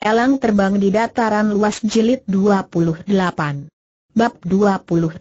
Elang terbang di dataran luas jilid 28. Bab 28.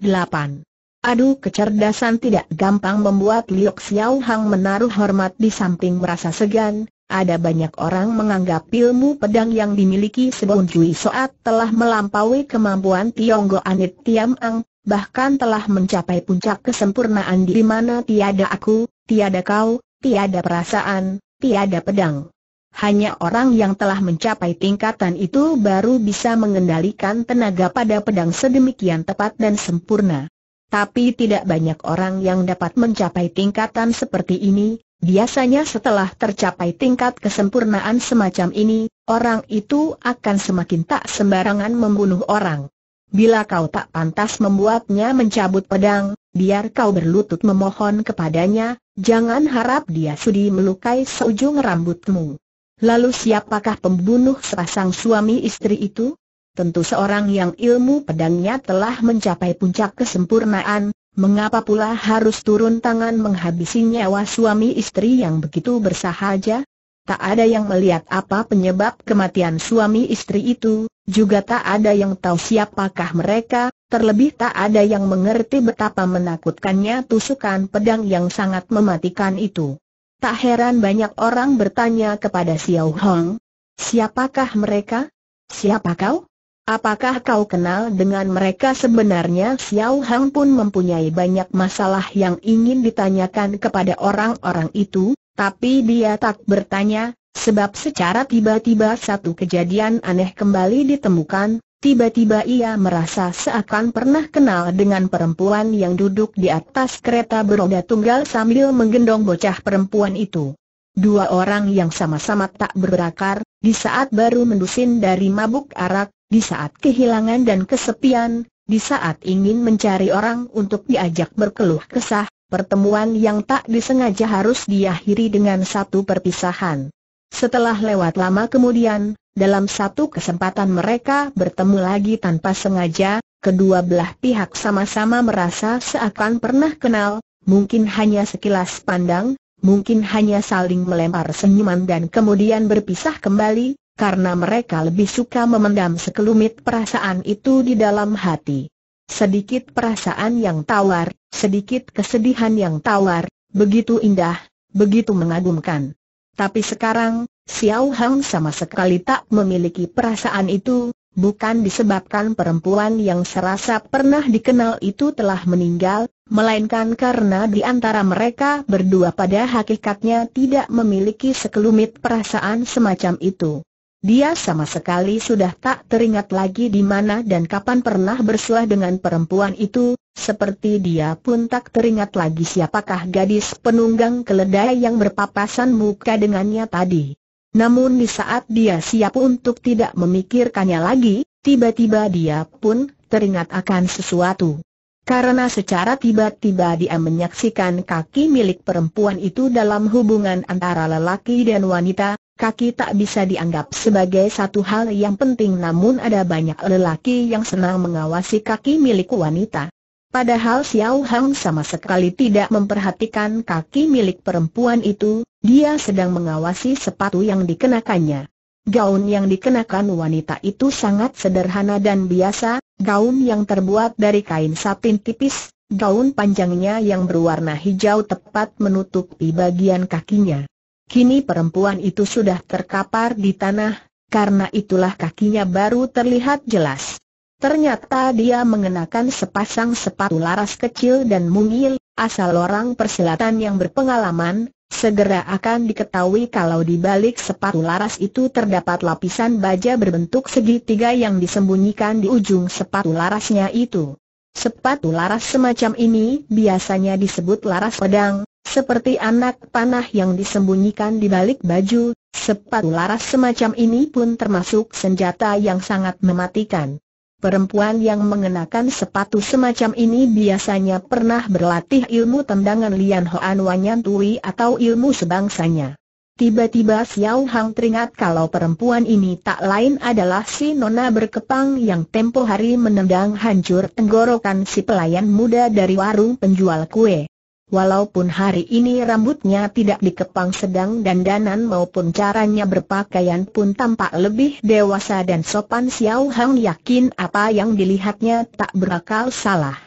Aduh, kecerdasan tidak gampang membuat Liok Xiao Hang menaruh hormat di samping merasa segan, ada banyak orang menganggap ilmu pedang yang dimiliki sebuah jui Soat telah melampaui kemampuan Tionggo Anit Tiam Ang, bahkan telah mencapai puncak kesempurnaan di mana tiada aku, tiada kau, tiada perasaan, tiada pedang hanya orang yang telah mencapai tingkatan itu baru bisa mengendalikan tenaga pada pedang sedemikian tepat dan sempurna. Tapi tidak banyak orang yang dapat mencapai tingkatan seperti ini, biasanya setelah tercapai tingkat kesempurnaan semacam ini, orang itu akan semakin tak sembarangan membunuh orang. Bila kau tak pantas membuatnya mencabut pedang, biar kau berlutut memohon kepadanya, jangan harap dia sudi melukai seujung rambutmu. Lalu siapakah pembunuh sepasang suami istri itu? Tentu seorang yang ilmu pedangnya telah mencapai puncak kesempurnaan, mengapa pula harus turun tangan menghabisi nyawa suami istri yang begitu bersahaja? Tak ada yang melihat apa penyebab kematian suami istri itu, juga tak ada yang tahu siapakah mereka, terlebih tak ada yang mengerti betapa menakutkannya tusukan pedang yang sangat mematikan itu. Tak heran banyak orang bertanya kepada Xiao Hong. Siapakah mereka? Siapa kau? Apakah kau kenal dengan mereka sebenarnya? Xiao Hong pun mempunyai banyak masalah yang ingin ditanyakan kepada orang-orang itu, tapi dia tak bertanya, sebab secara tiba-tiba satu kejadian aneh kembali ditemukan, Tiba-tiba ia merasa seakan pernah kenal dengan perempuan yang duduk di atas kereta beroda tunggal sambil menggendong bocah perempuan itu. Dua orang yang sama-sama tak berakar, di saat baru mendusin dari mabuk arak, di saat kehilangan dan kesepian, di saat ingin mencari orang untuk diajak berkeluh kesah, pertemuan yang tak disengaja harus diakhiri dengan satu perpisahan. Setelah lewat lama kemudian, dalam satu kesempatan mereka bertemu lagi tanpa sengaja, kedua belah pihak sama-sama merasa seakan pernah kenal, mungkin hanya sekilas pandang, mungkin hanya saling melempar senyuman dan kemudian berpisah kembali, karena mereka lebih suka memendam sekelumit perasaan itu di dalam hati. Sedikit perasaan yang tawar, sedikit kesedihan yang tawar, begitu indah, begitu mengagumkan. Tapi sekarang, Xiao Hang sama sekali tak memiliki perasaan itu, bukan disebabkan perempuan yang serasa pernah dikenal itu telah meninggal, melainkan karena di antara mereka berdua pada hakikatnya tidak memiliki sekelumit perasaan semacam itu. Dia sama sekali sudah tak teringat lagi di mana dan kapan pernah bersuah dengan perempuan itu, seperti dia pun tak teringat lagi siapakah gadis penunggang keledai yang berpapasan muka dengannya tadi. Namun di saat dia siap untuk tidak memikirkannya lagi, tiba-tiba dia pun teringat akan sesuatu. Karena secara tiba-tiba dia menyaksikan kaki milik perempuan itu dalam hubungan antara lelaki dan wanita, Kaki tak bisa dianggap sebagai satu hal yang penting namun ada banyak lelaki yang senang mengawasi kaki milik wanita. Padahal Xiao Hang sama sekali tidak memperhatikan kaki milik perempuan itu, dia sedang mengawasi sepatu yang dikenakannya. Gaun yang dikenakan wanita itu sangat sederhana dan biasa, gaun yang terbuat dari kain satin tipis, gaun panjangnya yang berwarna hijau tepat menutupi bagian kakinya. Kini perempuan itu sudah terkapar di tanah, karena itulah kakinya baru terlihat jelas. Ternyata dia mengenakan sepasang sepatu laras kecil dan mungil, asal orang persilatan yang berpengalaman, segera akan diketahui kalau di balik sepatu laras itu terdapat lapisan baja berbentuk segitiga yang disembunyikan di ujung sepatu larasnya itu. Sepatu laras semacam ini biasanya disebut laras pedang, seperti anak panah yang disembunyikan di balik baju, sepatu laras semacam ini pun termasuk senjata yang sangat mematikan. Perempuan yang mengenakan sepatu semacam ini biasanya pernah berlatih ilmu tendangan Lian Hoan Wanyan Tui atau ilmu sebangsanya. Tiba-tiba Xiao Hang teringat kalau perempuan ini tak lain adalah si nona berkepang yang tempo hari menendang hancur tenggorokan si pelayan muda dari warung penjual kue. Walaupun hari ini rambutnya tidak dikepang sedang dan dandanan maupun caranya berpakaian pun tampak lebih dewasa dan sopan Xiao Hang yakin apa yang dilihatnya tak berakal salah.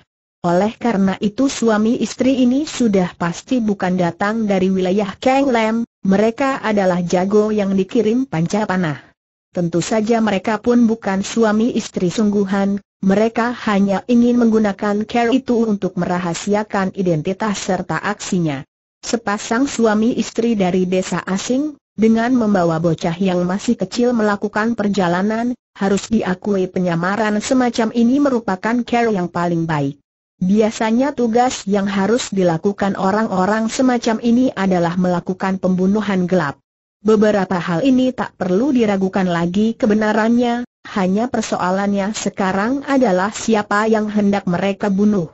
Oleh karena itu suami istri ini sudah pasti bukan datang dari wilayah Kang Lam, mereka adalah jago yang dikirim panca panah. Tentu saja mereka pun bukan suami istri sungguhan, mereka hanya ingin menggunakan care itu untuk merahasiakan identitas serta aksinya. Sepasang suami istri dari desa asing, dengan membawa bocah yang masih kecil melakukan perjalanan, harus diakui penyamaran semacam ini merupakan care yang paling baik. Biasanya tugas yang harus dilakukan orang-orang semacam ini adalah melakukan pembunuhan gelap. Beberapa hal ini tak perlu diragukan lagi kebenarannya, hanya persoalannya sekarang adalah siapa yang hendak mereka bunuh.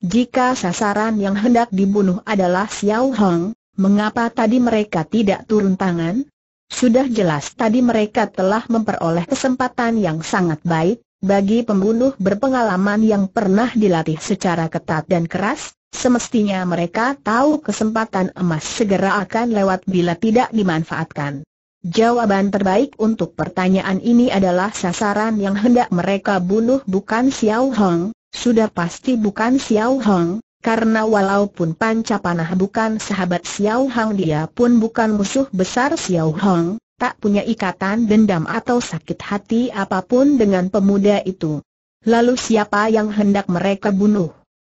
Jika sasaran yang hendak dibunuh adalah Xiao Hong, mengapa tadi mereka tidak turun tangan? Sudah jelas tadi mereka telah memperoleh kesempatan yang sangat baik, bagi pembunuh berpengalaman yang pernah dilatih secara ketat dan keras, semestinya mereka tahu kesempatan emas segera akan lewat bila tidak dimanfaatkan. Jawaban terbaik untuk pertanyaan ini adalah sasaran yang hendak mereka bunuh bukan Xiao Hong, sudah pasti bukan Xiao Hong, karena walaupun panca panah bukan sahabat Xiao Hong dia pun bukan musuh besar Xiao Hong, tak punya ikatan dendam atau sakit hati apapun dengan pemuda itu. Lalu siapa yang hendak mereka bunuh?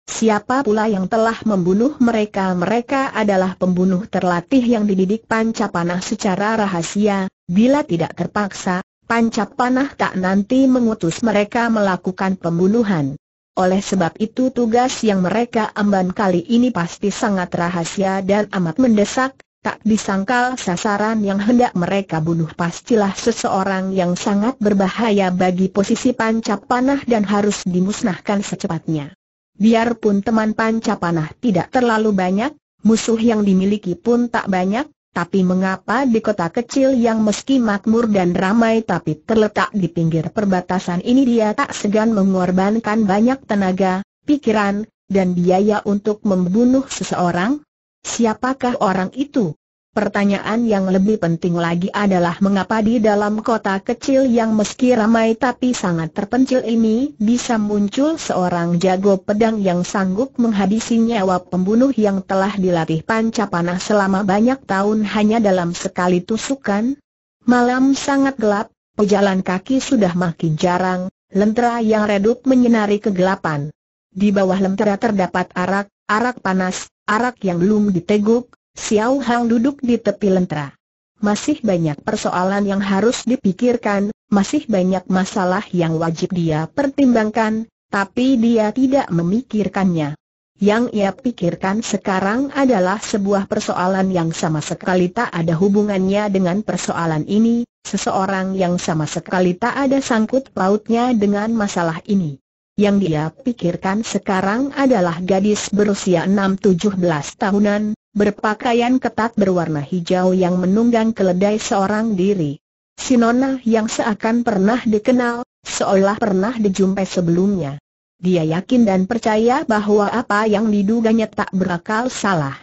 Siapa pula yang telah membunuh mereka? Mereka adalah pembunuh terlatih yang dididik panca panah secara rahasia, bila tidak terpaksa, panca panah tak nanti mengutus mereka melakukan pembunuhan. Oleh sebab itu tugas yang mereka amban kali ini pasti sangat rahasia dan amat mendesak, tak disangkal sasaran yang hendak mereka bunuh pastilah seseorang yang sangat berbahaya bagi posisi panca panah dan harus dimusnahkan secepatnya. Biarpun teman panca panah tidak terlalu banyak, musuh yang dimiliki pun tak banyak, tapi mengapa di kota kecil yang meski makmur dan ramai tapi terletak di pinggir perbatasan ini dia tak segan mengorbankan banyak tenaga, pikiran, dan biaya untuk membunuh seseorang? Siapakah orang itu? Pertanyaan yang lebih penting lagi adalah mengapa di dalam kota kecil yang meski ramai tapi sangat terpencil ini bisa muncul seorang jago pedang yang sanggup menghabisi nyawa pembunuh yang telah dilatih panca panah selama banyak tahun hanya dalam sekali tusukan? Malam sangat gelap, pejalan kaki sudah makin jarang, lentera yang redup menyinari kegelapan. Di bawah lentera terdapat arak, arak panas, arak yang belum diteguk. Xiao Hang duduk di tepi lentera. Masih banyak persoalan yang harus dipikirkan, masih banyak masalah yang wajib dia pertimbangkan, tapi dia tidak memikirkannya. Yang ia pikirkan sekarang adalah sebuah persoalan yang sama sekali tak ada hubungannya dengan persoalan ini, seseorang yang sama sekali tak ada sangkut pautnya dengan masalah ini. Yang dia pikirkan sekarang adalah gadis berusia 6-17 tahunan, berpakaian ketat berwarna hijau yang menunggang keledai seorang diri. Si nona yang seakan pernah dikenal, seolah pernah dijumpai sebelumnya. Dia yakin dan percaya bahwa apa yang diduganya tak berakal salah.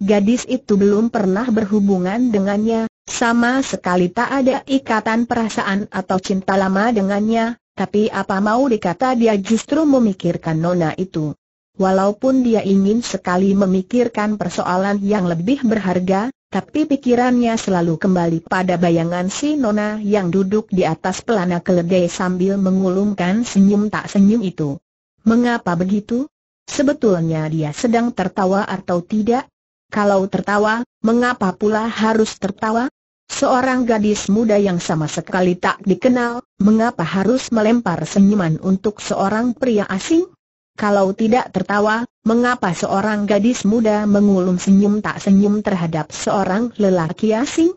Gadis itu belum pernah berhubungan dengannya, sama sekali tak ada ikatan perasaan atau cinta lama dengannya, tapi apa mau dikata dia justru memikirkan Nona itu. Walaupun dia ingin sekali memikirkan persoalan yang lebih berharga, tapi pikirannya selalu kembali pada bayangan si Nona yang duduk di atas pelana keledai sambil mengulumkan senyum tak senyum itu. Mengapa begitu? Sebetulnya dia sedang tertawa atau tidak? Kalau tertawa, mengapa pula harus tertawa? Seorang gadis muda yang sama sekali tak dikenal, mengapa harus melempar senyuman untuk seorang pria asing? Kalau tidak tertawa, mengapa seorang gadis muda mengulum senyum tak senyum terhadap seorang lelaki asing?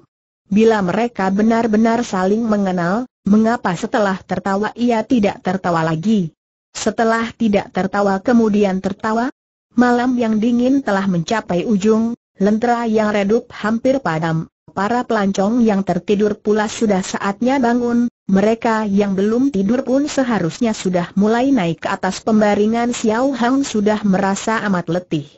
Bila mereka benar-benar saling mengenal, mengapa setelah tertawa ia tidak tertawa lagi? Setelah tidak tertawa kemudian tertawa? Malam yang dingin telah mencapai ujung, lentera yang redup hampir padam, para pelancong yang tertidur pula sudah saatnya bangun, mereka yang belum tidur pun seharusnya sudah mulai naik ke atas pembaringan Xiao Hang sudah merasa amat letih.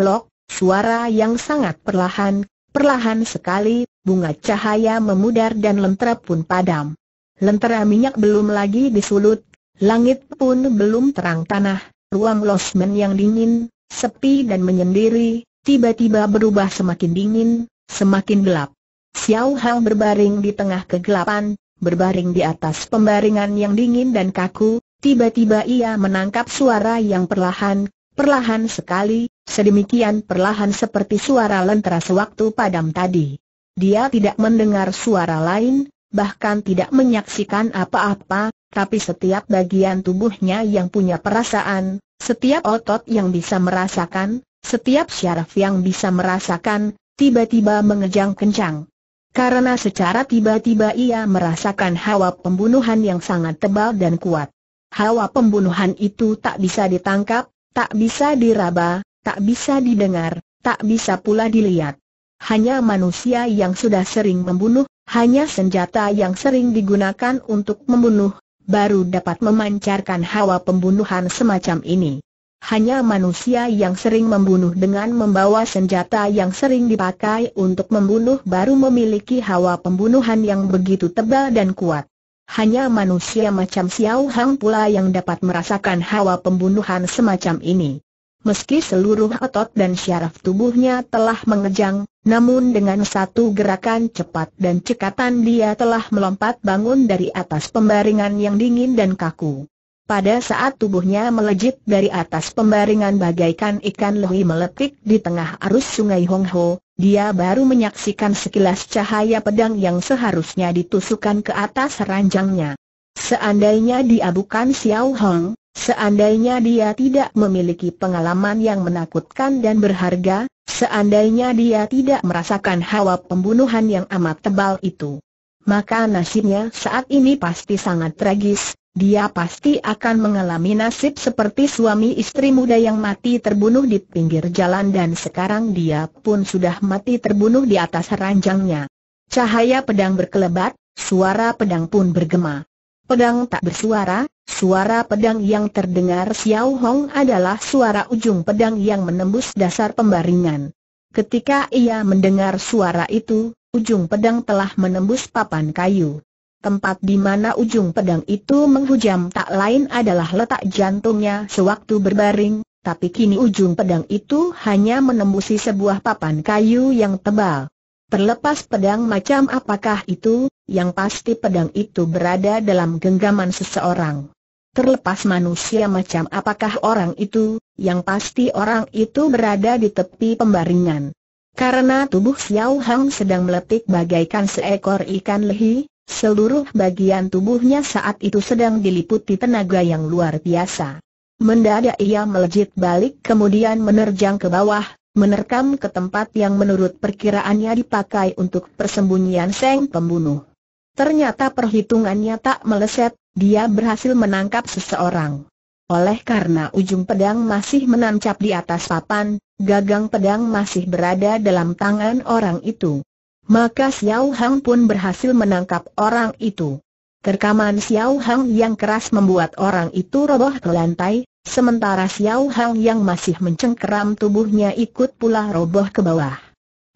Lok, suara yang sangat perlahan, perlahan sekali, bunga cahaya memudar dan lentera pun padam. Lentera minyak belum lagi disulut, langit pun belum terang tanah, ruang losmen yang dingin, sepi dan menyendiri, tiba-tiba berubah semakin dingin, semakin gelap. Xiao Hang berbaring di tengah kegelapan, berbaring di atas pembaringan yang dingin dan kaku, tiba-tiba ia menangkap suara yang perlahan, perlahan sekali, sedemikian perlahan seperti suara lentera sewaktu padam tadi. Dia tidak mendengar suara lain, bahkan tidak menyaksikan apa-apa, tapi setiap bagian tubuhnya yang punya perasaan, setiap otot yang bisa merasakan, setiap syaraf yang bisa merasakan, tiba-tiba mengejang kencang. Karena secara tiba-tiba ia merasakan hawa pembunuhan yang sangat tebal dan kuat. Hawa pembunuhan itu tak bisa ditangkap, tak bisa diraba, tak bisa didengar, tak bisa pula dilihat. Hanya manusia yang sudah sering membunuh, hanya senjata yang sering digunakan untuk membunuh, baru dapat memancarkan hawa pembunuhan semacam ini hanya manusia yang sering membunuh dengan membawa senjata yang sering dipakai untuk membunuh baru memiliki hawa pembunuhan yang begitu tebal dan kuat. Hanya manusia macam Xiao Hang pula yang dapat merasakan hawa pembunuhan semacam ini. Meski seluruh otot dan syaraf tubuhnya telah mengejang, namun dengan satu gerakan cepat dan cekatan dia telah melompat bangun dari atas pembaringan yang dingin dan kaku. Pada saat tubuhnya melejit dari atas pembaringan bagaikan ikan lohi meletik di tengah arus sungai Hong Ho, dia baru menyaksikan sekilas cahaya pedang yang seharusnya ditusukkan ke atas ranjangnya. Seandainya dia bukan Xiao Hong, seandainya dia tidak memiliki pengalaman yang menakutkan dan berharga, seandainya dia tidak merasakan hawa pembunuhan yang amat tebal itu. Maka nasibnya saat ini pasti sangat tragis, dia pasti akan mengalami nasib seperti suami istri muda yang mati terbunuh di pinggir jalan dan sekarang dia pun sudah mati terbunuh di atas ranjangnya. Cahaya pedang berkelebat, suara pedang pun bergema. Pedang tak bersuara, suara pedang yang terdengar Xiao Hong adalah suara ujung pedang yang menembus dasar pembaringan. Ketika ia mendengar suara itu, ujung pedang telah menembus papan kayu tempat di mana ujung pedang itu menghujam tak lain adalah letak jantungnya sewaktu berbaring, tapi kini ujung pedang itu hanya menembusi sebuah papan kayu yang tebal. Terlepas pedang macam apakah itu, yang pasti pedang itu berada dalam genggaman seseorang. Terlepas manusia macam apakah orang itu, yang pasti orang itu berada di tepi pembaringan. Karena tubuh Xiao Hang sedang meletik bagaikan seekor ikan lehi, Seluruh bagian tubuhnya saat itu sedang diliputi tenaga yang luar biasa. Mendadak ia melejit balik kemudian menerjang ke bawah, menerkam ke tempat yang menurut perkiraannya dipakai untuk persembunyian Seng pembunuh. Ternyata perhitungannya tak meleset, dia berhasil menangkap seseorang. Oleh karena ujung pedang masih menancap di atas papan, gagang pedang masih berada dalam tangan orang itu maka Xiao Hang pun berhasil menangkap orang itu. Terkaman Xiao Hang yang keras membuat orang itu roboh ke lantai, sementara Xiao Hang yang masih mencengkeram tubuhnya ikut pula roboh ke bawah.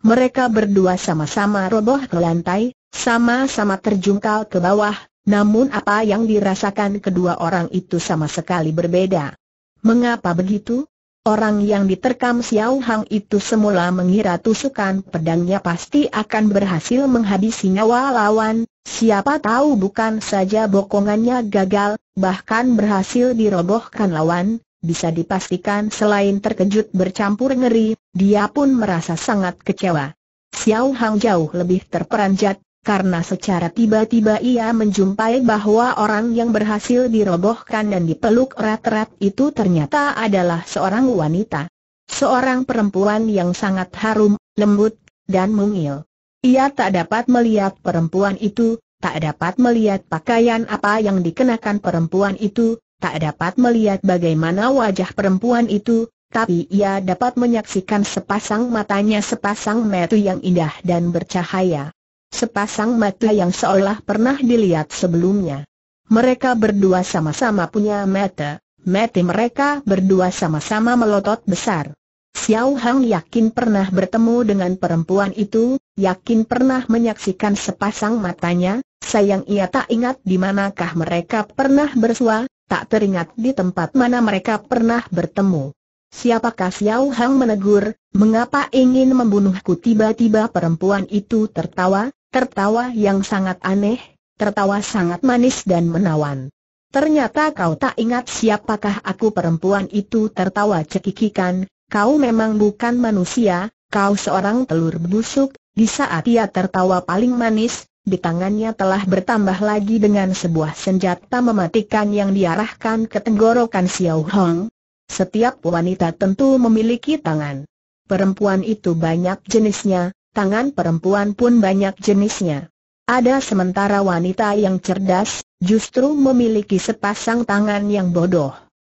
Mereka berdua sama-sama roboh ke lantai, sama-sama terjungkal ke bawah, namun apa yang dirasakan kedua orang itu sama sekali berbeda. Mengapa begitu? Orang yang diterkam Xiao Hang itu semula mengira tusukan pedangnya pasti akan berhasil menghabisi nyawa lawan, siapa tahu bukan saja bokongannya gagal, bahkan berhasil dirobohkan lawan, bisa dipastikan selain terkejut bercampur ngeri, dia pun merasa sangat kecewa. Xiao Hang jauh lebih terperanjat, karena secara tiba-tiba ia menjumpai bahwa orang yang berhasil dirobohkan dan dipeluk erat-erat itu ternyata adalah seorang wanita. Seorang perempuan yang sangat harum, lembut, dan mungil. Ia tak dapat melihat perempuan itu, tak dapat melihat pakaian apa yang dikenakan perempuan itu, tak dapat melihat bagaimana wajah perempuan itu, tapi ia dapat menyaksikan sepasang matanya sepasang metu yang indah dan bercahaya sepasang mata yang seolah pernah dilihat sebelumnya. Mereka berdua sama-sama punya mata, mata mereka berdua sama-sama melotot besar. Xiao Hang yakin pernah bertemu dengan perempuan itu, yakin pernah menyaksikan sepasang matanya, sayang ia tak ingat di manakah mereka pernah bersua, tak teringat di tempat mana mereka pernah bertemu. Siapakah Xiao Hang menegur, mengapa ingin membunuhku tiba-tiba perempuan itu tertawa, tertawa yang sangat aneh, tertawa sangat manis dan menawan. Ternyata kau tak ingat siapakah aku perempuan itu tertawa cekikikan, kau memang bukan manusia, kau seorang telur busuk, di saat ia tertawa paling manis, di tangannya telah bertambah lagi dengan sebuah senjata mematikan yang diarahkan ke tenggorokan Xiao Hong, setiap wanita tentu memiliki tangan. Perempuan itu banyak jenisnya, tangan perempuan pun banyak jenisnya. Ada sementara wanita yang cerdas, justru memiliki sepasang tangan yang bodoh.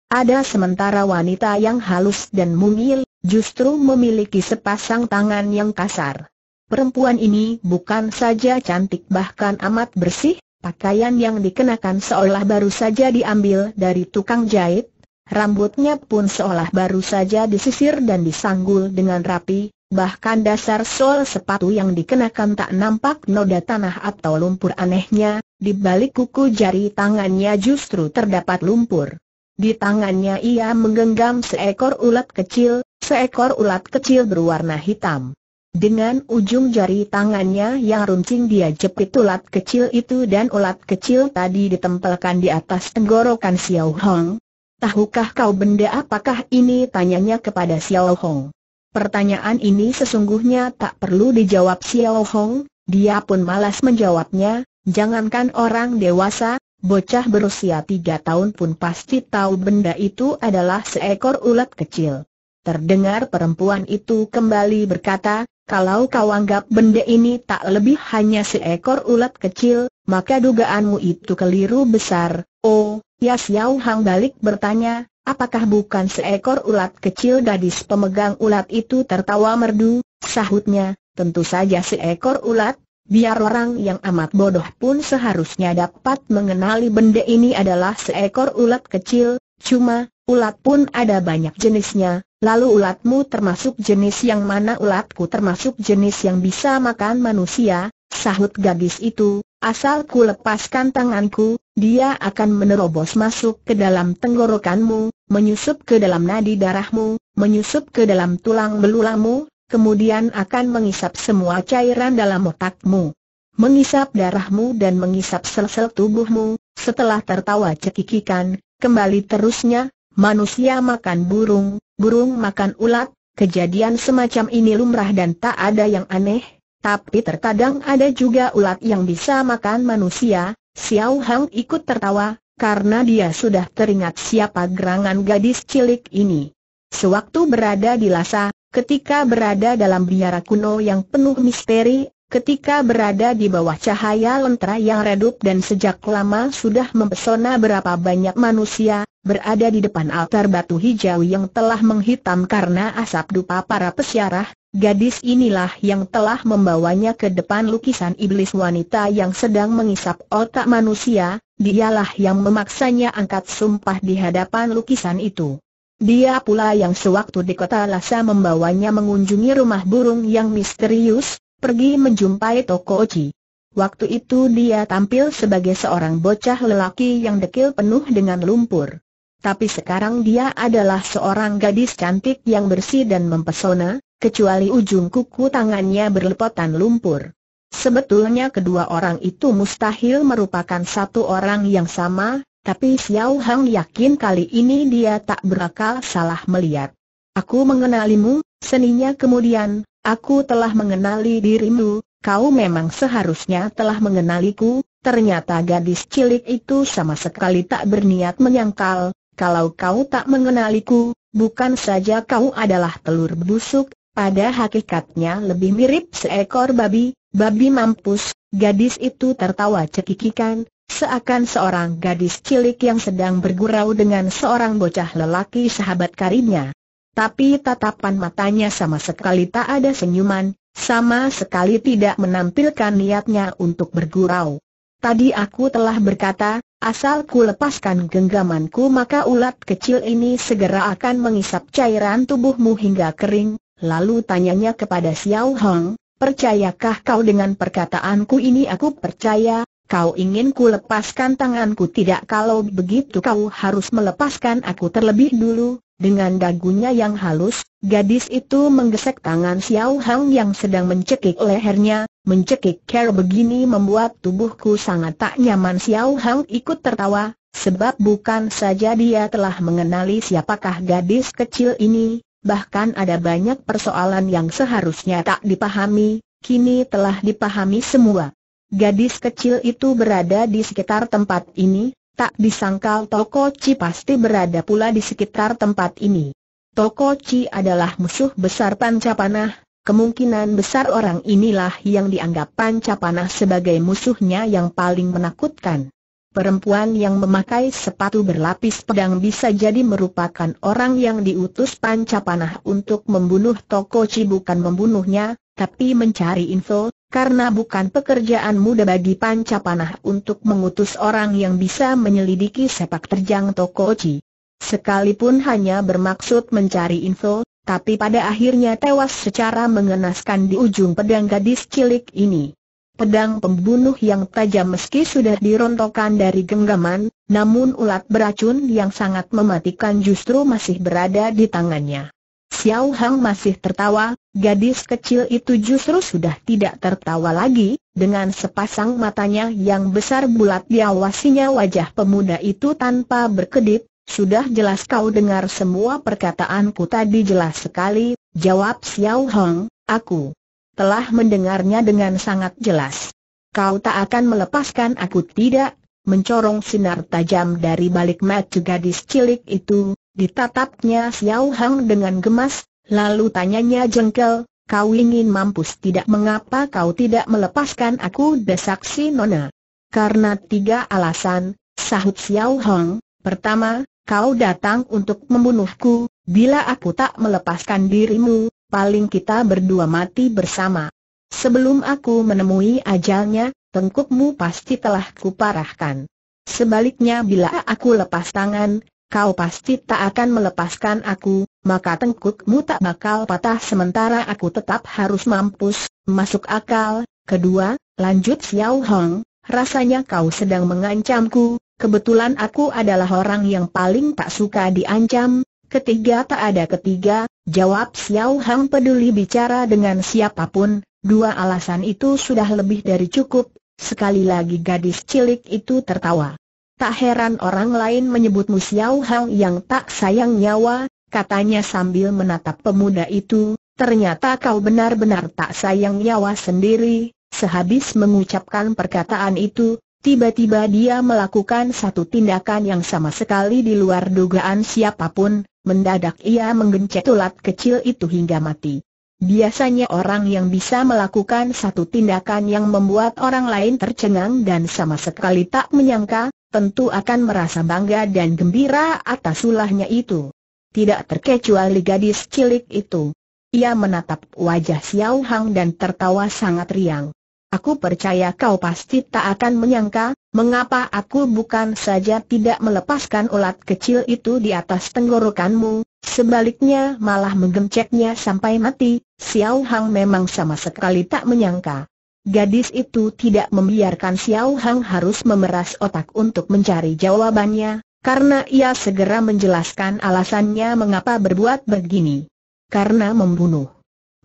Ada sementara wanita yang halus dan mungil, justru memiliki sepasang tangan yang kasar. Perempuan ini bukan saja cantik bahkan amat bersih, pakaian yang dikenakan seolah baru saja diambil dari tukang jahit, Rambutnya pun seolah baru saja disisir dan disanggul dengan rapi, bahkan dasar sol sepatu yang dikenakan tak nampak noda tanah atau lumpur anehnya, di balik kuku jari tangannya justru terdapat lumpur. Di tangannya ia menggenggam seekor ulat kecil, seekor ulat kecil berwarna hitam. Dengan ujung jari tangannya yang runcing dia jepit ulat kecil itu dan ulat kecil tadi ditempelkan di atas tenggorokan Xiao Hong, Tahukah kau benda apakah ini tanyanya kepada Xiao Hong. Pertanyaan ini sesungguhnya tak perlu dijawab Xiao Hong, dia pun malas menjawabnya, jangankan orang dewasa, bocah berusia tiga tahun pun pasti tahu benda itu adalah seekor ulat kecil. Terdengar perempuan itu kembali berkata, kalau kau anggap benda ini tak lebih hanya seekor ulat kecil, maka dugaanmu itu keliru besar, Oh, Ya Xiao Hang balik bertanya, apakah bukan seekor ulat kecil gadis pemegang ulat itu tertawa merdu, sahutnya, tentu saja seekor ulat, biar orang yang amat bodoh pun seharusnya dapat mengenali benda ini adalah seekor ulat kecil, cuma, ulat pun ada banyak jenisnya, lalu ulatmu termasuk jenis yang mana ulatku termasuk jenis yang bisa makan manusia, sahut gadis itu, Asal ku lepaskan tanganku, dia akan menerobos masuk ke dalam tenggorokanmu, menyusup ke dalam nadi darahmu, menyusup ke dalam tulang belulangmu, kemudian akan mengisap semua cairan dalam otakmu. Mengisap darahmu dan mengisap sel-sel tubuhmu, setelah tertawa cekikikan, kembali terusnya, manusia makan burung, burung makan ulat, kejadian semacam ini lumrah dan tak ada yang aneh, tapi terkadang ada juga ulat yang bisa makan manusia, Xiao Hang ikut tertawa, karena dia sudah teringat siapa gerangan gadis cilik ini. Sewaktu berada di Lhasa, ketika berada dalam biara kuno yang penuh misteri, ketika berada di bawah cahaya lentera yang redup dan sejak lama sudah mempesona berapa banyak manusia, berada di depan altar batu hijau yang telah menghitam karena asap dupa para pesiarah, gadis inilah yang telah membawanya ke depan lukisan iblis wanita yang sedang mengisap otak manusia, dialah yang memaksanya angkat sumpah di hadapan lukisan itu. Dia pula yang sewaktu di kota Lhasa membawanya mengunjungi rumah burung yang misterius, pergi menjumpai Toko Oji. Waktu itu dia tampil sebagai seorang bocah lelaki yang dekil penuh dengan lumpur tapi sekarang dia adalah seorang gadis cantik yang bersih dan mempesona, kecuali ujung kuku tangannya berlepotan lumpur. Sebetulnya kedua orang itu mustahil merupakan satu orang yang sama, tapi Xiao Hang yakin kali ini dia tak berakal salah melihat. Aku mengenalimu, seninya kemudian, aku telah mengenali dirimu, kau memang seharusnya telah mengenaliku, ternyata gadis cilik itu sama sekali tak berniat menyangkal, kalau kau tak mengenaliku, bukan saja kau adalah telur busuk, pada hakikatnya lebih mirip seekor babi, babi mampus, gadis itu tertawa cekikikan, seakan seorang gadis cilik yang sedang bergurau dengan seorang bocah lelaki sahabat karibnya. Tapi tatapan matanya sama sekali tak ada senyuman, sama sekali tidak menampilkan niatnya untuk bergurau. Tadi aku telah berkata, asal ku lepaskan genggamanku maka ulat kecil ini segera akan mengisap cairan tubuhmu hingga kering, lalu tanyanya kepada Xiao Hong, percayakah kau dengan perkataanku ini aku percaya, Kau ingin ku lepaskan tanganku tidak kalau begitu kau harus melepaskan aku terlebih dulu, dengan dagunya yang halus, gadis itu menggesek tangan Xiao Hang yang sedang mencekik lehernya, mencekik care begini membuat tubuhku sangat tak nyaman Xiao Hang ikut tertawa, sebab bukan saja dia telah mengenali siapakah gadis kecil ini, bahkan ada banyak persoalan yang seharusnya tak dipahami, kini telah dipahami semua. Gadis kecil itu berada di sekitar tempat ini, Tak disangkal Toko Chi pasti berada pula di sekitar tempat ini. Toko Chi adalah musuh besar Pancapanah, kemungkinan besar orang inilah yang dianggap Pancapanah sebagai musuhnya yang paling menakutkan. Perempuan yang memakai sepatu berlapis pedang bisa jadi merupakan orang yang diutus Pancapanah untuk membunuh Toko Chi bukan membunuhnya, tapi mencari info, karena bukan pekerjaan muda bagi panca panah untuk mengutus orang yang bisa menyelidiki sepak terjang Tokoji. Sekalipun hanya bermaksud mencari info, tapi pada akhirnya tewas secara mengenaskan di ujung pedang gadis cilik ini. Pedang pembunuh yang tajam meski sudah dirontokkan dari genggaman, namun ulat beracun yang sangat mematikan justru masih berada di tangannya. Xiao Hang masih tertawa, gadis kecil itu justru sudah tidak tertawa lagi, dengan sepasang matanya yang besar bulat diawasinya wajah pemuda itu tanpa berkedip, sudah jelas kau dengar semua perkataanku tadi jelas sekali, jawab Xiao Hong, aku telah mendengarnya dengan sangat jelas. Kau tak akan melepaskan aku tidak, mencorong sinar tajam dari balik mata gadis cilik itu, Ditatapnya Xiao Hang dengan gemas, lalu tanyanya jengkel, kau ingin mampus tidak mengapa kau tidak melepaskan aku desak si Nona. Karena tiga alasan, sahut Xiao Hang, pertama, kau datang untuk membunuhku, bila aku tak melepaskan dirimu, paling kita berdua mati bersama. Sebelum aku menemui ajalnya, tengkukmu pasti telah kuparahkan. Sebaliknya bila aku lepas tangan, kau pasti tak akan melepaskan aku, maka tengkukmu tak bakal patah sementara aku tetap harus mampus, masuk akal. Kedua, lanjut Xiao Hong, rasanya kau sedang mengancamku, kebetulan aku adalah orang yang paling tak suka diancam. Ketiga tak ada ketiga, jawab Xiao Hong peduli bicara dengan siapapun, dua alasan itu sudah lebih dari cukup, sekali lagi gadis cilik itu tertawa. Tak heran orang lain menyebutmu Xiao Hang yang tak sayang nyawa, katanya sambil menatap pemuda itu, ternyata kau benar-benar tak sayang nyawa sendiri. Sehabis mengucapkan perkataan itu, tiba-tiba dia melakukan satu tindakan yang sama sekali di luar dugaan siapapun, mendadak ia menggencet ulat kecil itu hingga mati. Biasanya orang yang bisa melakukan satu tindakan yang membuat orang lain tercengang dan sama sekali tak menyangka, tentu akan merasa bangga dan gembira atas ulahnya itu. Tidak terkecuali gadis cilik itu. Ia menatap wajah Xiao Hang dan tertawa sangat riang. Aku percaya kau pasti tak akan menyangka, mengapa aku bukan saja tidak melepaskan ulat kecil itu di atas tenggorokanmu, Sebaliknya malah menggemceknya sampai mati, Xiao Hang memang sama sekali tak menyangka. Gadis itu tidak membiarkan Xiao Hang harus memeras otak untuk mencari jawabannya, karena ia segera menjelaskan alasannya mengapa berbuat begini. Karena membunuh.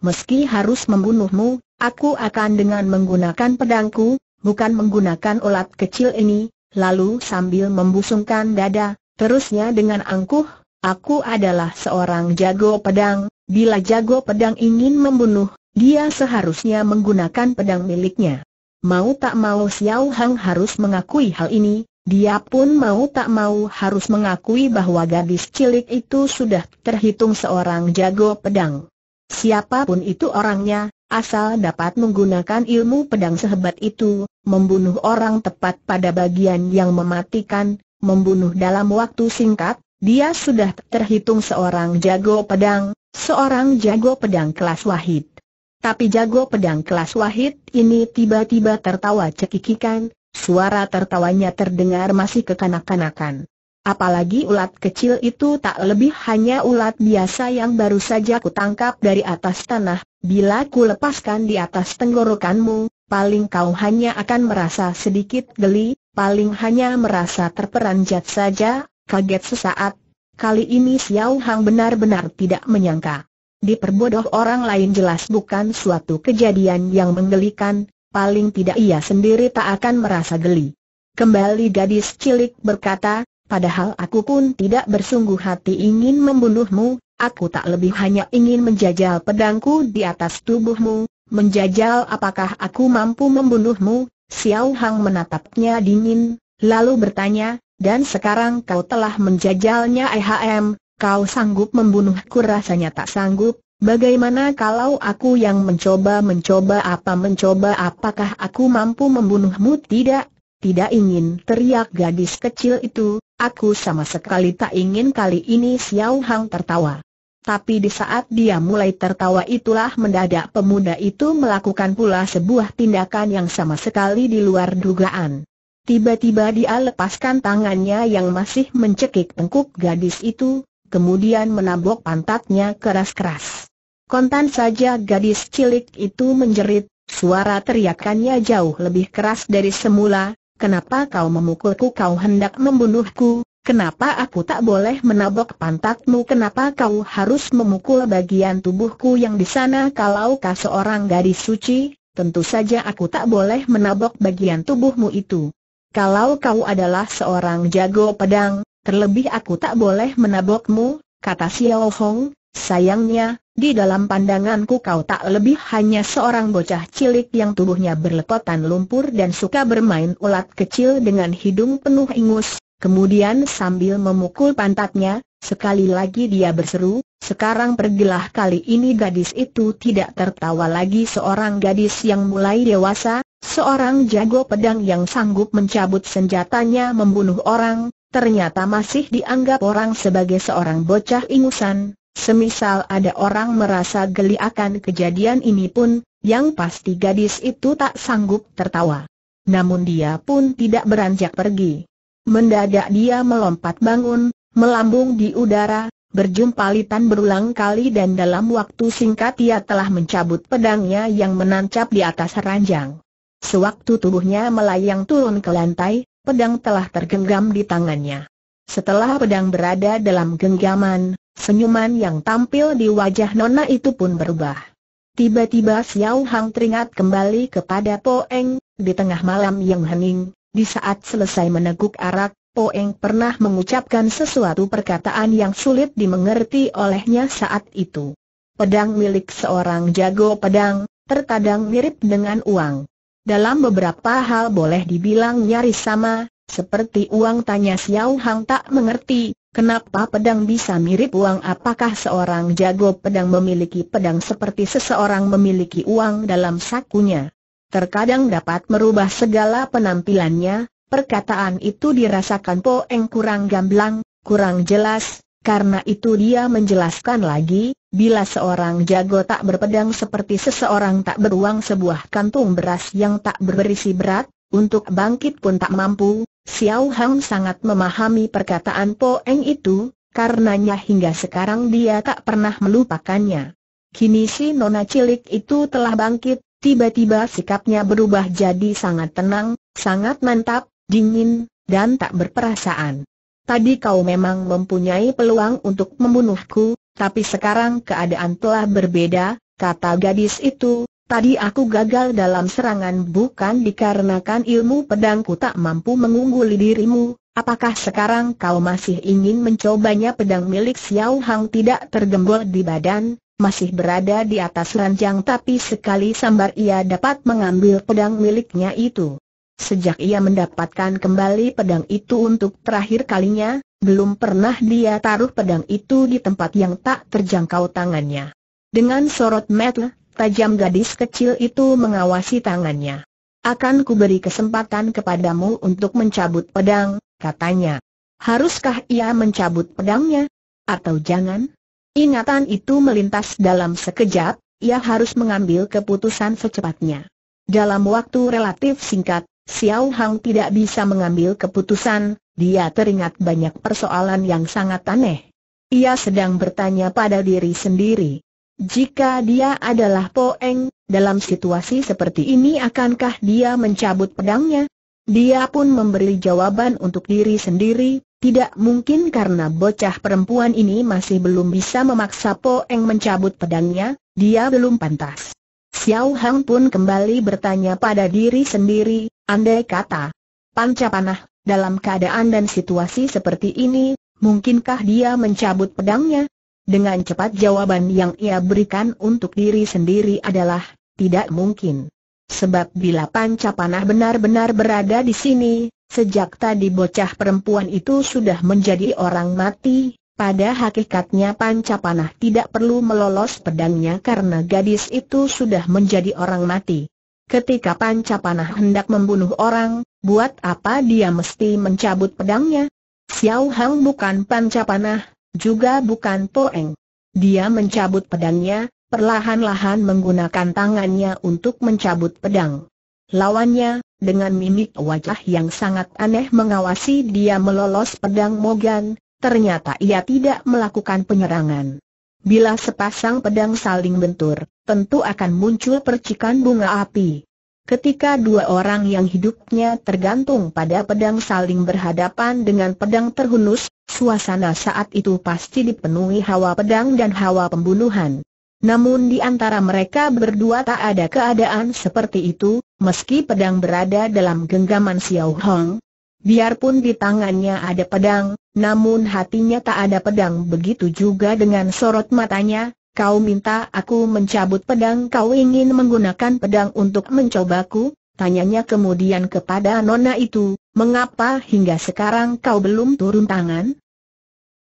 Meski harus membunuhmu, aku akan dengan menggunakan pedangku, bukan menggunakan ulat kecil ini, lalu sambil membusungkan dada, terusnya dengan angkuh Aku adalah seorang jago pedang, bila jago pedang ingin membunuh, dia seharusnya menggunakan pedang miliknya. Mau tak mau Xiao Hang harus mengakui hal ini, dia pun mau tak mau harus mengakui bahwa gadis cilik itu sudah terhitung seorang jago pedang. Siapapun itu orangnya, asal dapat menggunakan ilmu pedang sehebat itu, membunuh orang tepat pada bagian yang mematikan, membunuh dalam waktu singkat, dia sudah terhitung seorang jago pedang, seorang jago pedang kelas wahid. Tapi jago pedang kelas wahid ini tiba-tiba tertawa cekikikan, suara tertawanya terdengar masih kekanak-kanakan. Apalagi ulat kecil itu tak lebih hanya ulat biasa yang baru saja kutangkap dari atas tanah, bila ku lepaskan di atas tenggorokanmu, paling kau hanya akan merasa sedikit geli, paling hanya merasa terperanjat saja kaget sesaat. Kali ini Xiao Hang benar-benar tidak menyangka. Diperbodoh orang lain jelas bukan suatu kejadian yang menggelikan, paling tidak ia sendiri tak akan merasa geli. Kembali gadis cilik berkata, padahal aku pun tidak bersungguh hati ingin membunuhmu, aku tak lebih hanya ingin menjajal pedangku di atas tubuhmu, menjajal apakah aku mampu membunuhmu, Xiao Hang menatapnya dingin, lalu bertanya, dan sekarang kau telah menjajalnya IHM, kau sanggup membunuhku rasanya tak sanggup, bagaimana kalau aku yang mencoba-mencoba apa mencoba apakah aku mampu membunuhmu tidak? Tidak ingin teriak gadis kecil itu, aku sama sekali tak ingin kali ini Xiao Hang tertawa. Tapi di saat dia mulai tertawa itulah mendadak pemuda itu melakukan pula sebuah tindakan yang sama sekali di luar dugaan. Tiba-tiba dia lepaskan tangannya yang masih mencekik tengkuk gadis itu, kemudian menabok pantatnya keras-keras. Kontan saja gadis cilik itu menjerit, suara teriakannya jauh lebih keras dari semula, kenapa kau memukulku kau hendak membunuhku, kenapa aku tak boleh menabok pantatmu kenapa kau harus memukul bagian tubuhku yang di sana kalau kau seorang gadis suci, tentu saja aku tak boleh menabok bagian tubuhmu itu kalau kau adalah seorang jago pedang, terlebih aku tak boleh menabokmu, kata Xiao Hong, sayangnya, di dalam pandanganku kau tak lebih hanya seorang bocah cilik yang tubuhnya berlepotan lumpur dan suka bermain ulat kecil dengan hidung penuh ingus, kemudian sambil memukul pantatnya, sekali lagi dia berseru, sekarang pergilah kali ini gadis itu tidak tertawa lagi seorang gadis yang mulai dewasa, Seorang jago pedang yang sanggup mencabut senjatanya membunuh orang, ternyata masih dianggap orang sebagai seorang bocah ingusan, semisal ada orang merasa geli akan kejadian ini pun, yang pasti gadis itu tak sanggup tertawa. Namun dia pun tidak beranjak pergi. Mendadak dia melompat bangun, melambung di udara, berjumpa litan berulang kali dan dalam waktu singkat ia telah mencabut pedangnya yang menancap di atas ranjang. Sewaktu tubuhnya melayang turun ke lantai, pedang telah tergenggam di tangannya. Setelah pedang berada dalam genggaman, senyuman yang tampil di wajah Nona itu pun berubah. Tiba-tiba Xiao Hang teringat kembali kepada Po Eng, di tengah malam yang hening, di saat selesai meneguk arak, Po Eng pernah mengucapkan sesuatu perkataan yang sulit dimengerti olehnya saat itu. Pedang milik seorang jago pedang, terkadang mirip dengan uang dalam beberapa hal boleh dibilang nyaris sama, seperti uang tanya Xiao Hang tak mengerti, kenapa pedang bisa mirip uang apakah seorang jago pedang memiliki pedang seperti seseorang memiliki uang dalam sakunya. Terkadang dapat merubah segala penampilannya, perkataan itu dirasakan Poeng kurang gamblang, kurang jelas, karena itu dia menjelaskan lagi, bila seorang jago tak berpedang seperti seseorang tak beruang sebuah kantung beras yang tak berisi berat, untuk bangkit pun tak mampu, Xiao Hang sangat memahami perkataan Po Eng itu, karenanya hingga sekarang dia tak pernah melupakannya. Kini si nona cilik itu telah bangkit, tiba-tiba sikapnya berubah jadi sangat tenang, sangat mantap, dingin, dan tak berperasaan tadi kau memang mempunyai peluang untuk membunuhku, tapi sekarang keadaan telah berbeda, kata gadis itu, tadi aku gagal dalam serangan bukan dikarenakan ilmu pedangku tak mampu mengungguli dirimu, apakah sekarang kau masih ingin mencobanya pedang milik Xiao Hang tidak tergembol di badan, masih berada di atas ranjang tapi sekali sambar ia dapat mengambil pedang miliknya itu. Sejak ia mendapatkan kembali pedang itu untuk terakhir kalinya, belum pernah dia taruh pedang itu di tempat yang tak terjangkau tangannya. Dengan sorot mata, tajam gadis kecil itu mengawasi tangannya. Akan kuberi kesempatan kepadamu untuk mencabut pedang, katanya. Haruskah ia mencabut pedangnya? Atau jangan? Ingatan itu melintas dalam sekejap, ia harus mengambil keputusan secepatnya. Dalam waktu relatif singkat, Xiao Hang tidak bisa mengambil keputusan, dia teringat banyak persoalan yang sangat aneh. Ia sedang bertanya pada diri sendiri. Jika dia adalah Po Eng, dalam situasi seperti ini akankah dia mencabut pedangnya? Dia pun memberi jawaban untuk diri sendiri, tidak mungkin karena bocah perempuan ini masih belum bisa memaksa Po Eng mencabut pedangnya, dia belum pantas. Xiao Hang pun kembali bertanya pada diri sendiri, andai kata Panca Panah, dalam keadaan dan situasi seperti ini, mungkinkah dia mencabut pedangnya? Dengan cepat jawaban yang ia berikan untuk diri sendiri adalah, tidak mungkin. Sebab bila Panca Panah benar-benar berada di sini, sejak tadi bocah perempuan itu sudah menjadi orang mati, pada hakikatnya Pancapanah tidak perlu melolos pedangnya karena gadis itu sudah menjadi orang mati. Ketika Pancapanah hendak membunuh orang, buat apa dia mesti mencabut pedangnya? Xiao Hang bukan Pancapanah, juga bukan Toeng. Dia mencabut pedangnya, perlahan-lahan menggunakan tangannya untuk mencabut pedang. Lawannya, dengan mimik wajah yang sangat aneh mengawasi dia melolos pedang Mogan, ternyata ia tidak melakukan penyerangan. Bila sepasang pedang saling bentur, tentu akan muncul percikan bunga api. Ketika dua orang yang hidupnya tergantung pada pedang saling berhadapan dengan pedang terhunus, suasana saat itu pasti dipenuhi hawa pedang dan hawa pembunuhan. Namun di antara mereka berdua tak ada keadaan seperti itu, meski pedang berada dalam genggaman Xiao Hong, Biarpun di tangannya ada pedang, namun hatinya tak ada pedang begitu juga dengan sorot matanya, kau minta aku mencabut pedang kau ingin menggunakan pedang untuk mencobaku? Tanyanya kemudian kepada nona itu, mengapa hingga sekarang kau belum turun tangan?